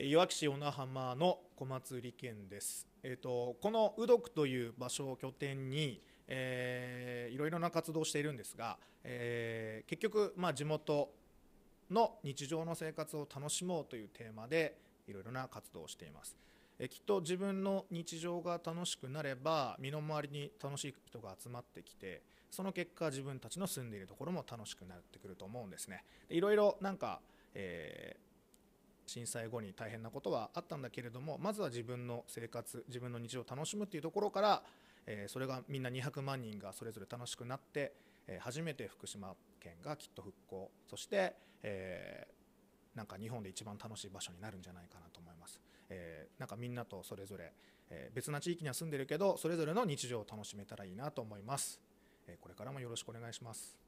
いわき市小名浜の小松利健です、えーと、このうどくという場所を拠点に、えー、いろいろな活動をしているんですが、えー、結局、まあ、地元の日常の生活を楽しもうというテーマでいろいろな活動をしています、えー、きっと自分の日常が楽しくなれば身の回りに楽しい人が集まってきてその結果自分たちの住んでいるところも楽しくなってくると思うんですねでいろいろなんか、えー震災後に大変なことはあったんだけれどもまずは自分の生活自分の日常を楽しむっていうところから、えそれがみんな200万人がそれぞれ楽しくなって、え初めて福島県がきっと復興そして、えー、なんか日本で一番楽しい場所になるんじゃないかなと思います、えー、なんかみんなとそれぞれ、え別な地域には住んでるけどそれぞれの日常を楽しめたらいいなと思います、えこれからもよろしくお願いします